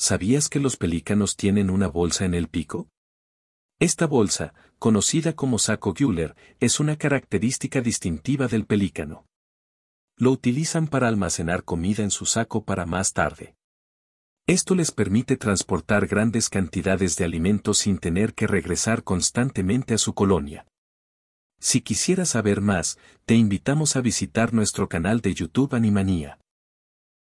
¿Sabías que los pelícanos tienen una bolsa en el pico? Esta bolsa, conocida como saco Güller, es una característica distintiva del pelícano. Lo utilizan para almacenar comida en su saco para más tarde. Esto les permite transportar grandes cantidades de alimentos sin tener que regresar constantemente a su colonia. Si quisieras saber más, te invitamos a visitar nuestro canal de YouTube Animanía.